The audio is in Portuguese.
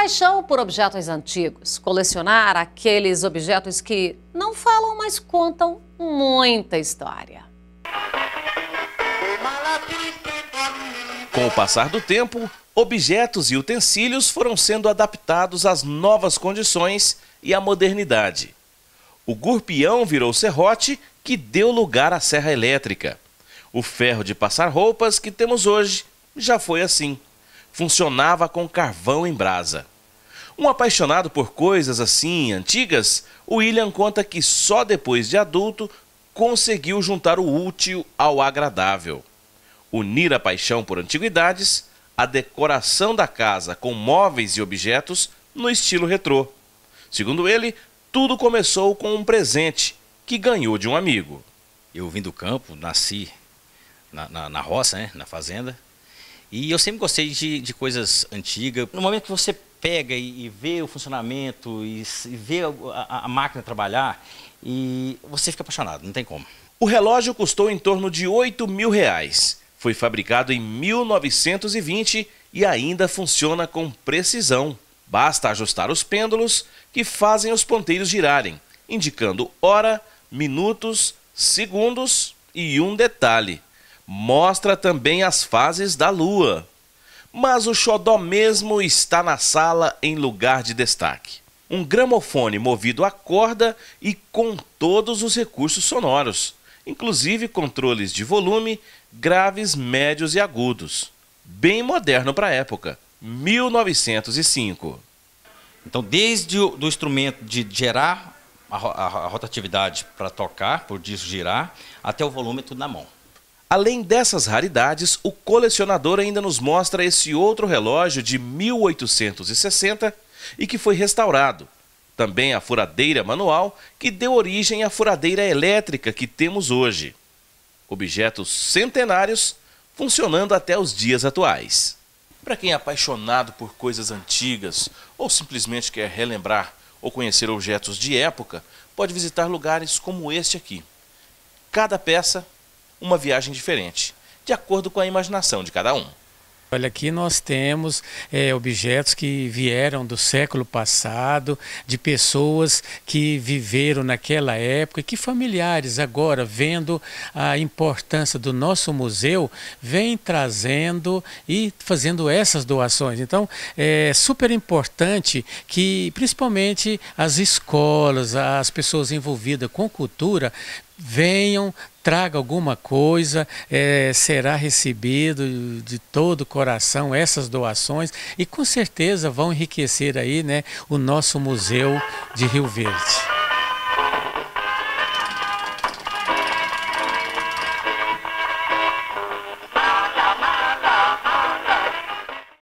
paixão por objetos antigos, colecionar aqueles objetos que não falam, mas contam muita história. Com o passar do tempo, objetos e utensílios foram sendo adaptados às novas condições e à modernidade. O gurpião virou serrote que deu lugar à serra elétrica. O ferro de passar roupas que temos hoje já foi assim funcionava com carvão em brasa. Um apaixonado por coisas assim antigas, William conta que só depois de adulto conseguiu juntar o útil ao agradável. Unir a paixão por antiguidades, a decoração da casa com móveis e objetos no estilo retrô. Segundo ele, tudo começou com um presente que ganhou de um amigo. Eu vim do campo, nasci na, na, na roça, né, na fazenda, e eu sempre gostei de, de coisas antigas. No momento que você pega e, e vê o funcionamento e, e vê a, a, máquina trabalhar, e você fica apaixonado, não tem como. O relógio custou em torno de 8 mil reais. Foi fabricado em 1920 e ainda funciona com precisão. Basta ajustar os pêndulos que fazem os ponteiros girarem, indicando hora, minutos, segundos e um detalhe: mostra também as fases da Lua. Mas o xodó mesmo está na sala em lugar de destaque. Um gramofone movido à corda e com todos os recursos sonoros, inclusive controles de volume, graves, médios e agudos. Bem moderno para a época, 1905. Então, desde o do instrumento de gerar a, a, a rotatividade para tocar, por disso girar, até o volume, é tudo na mão. Além dessas raridades, o colecionador ainda nos mostra esse outro relógio de 1860 e que foi restaurado. Também a furadeira manual, que deu origem à furadeira elétrica que temos hoje. Objetos centenários funcionando até os dias atuais. Para quem é apaixonado por coisas antigas ou simplesmente quer relembrar ou conhecer objetos de época, pode visitar lugares como este aqui. Cada peça uma viagem diferente, de acordo com a imaginação de cada um. Olha, aqui nós temos é, objetos que vieram do século passado, de pessoas que viveram naquela época, que familiares agora, vendo a importância do nosso museu, vêm trazendo e fazendo essas doações. Então, é super importante que, principalmente, as escolas, as pessoas envolvidas com cultura, venham, traga alguma coisa, é, será recebido de todo o coração essas doações e com certeza vão enriquecer aí, né, o nosso museu de Rio Verde.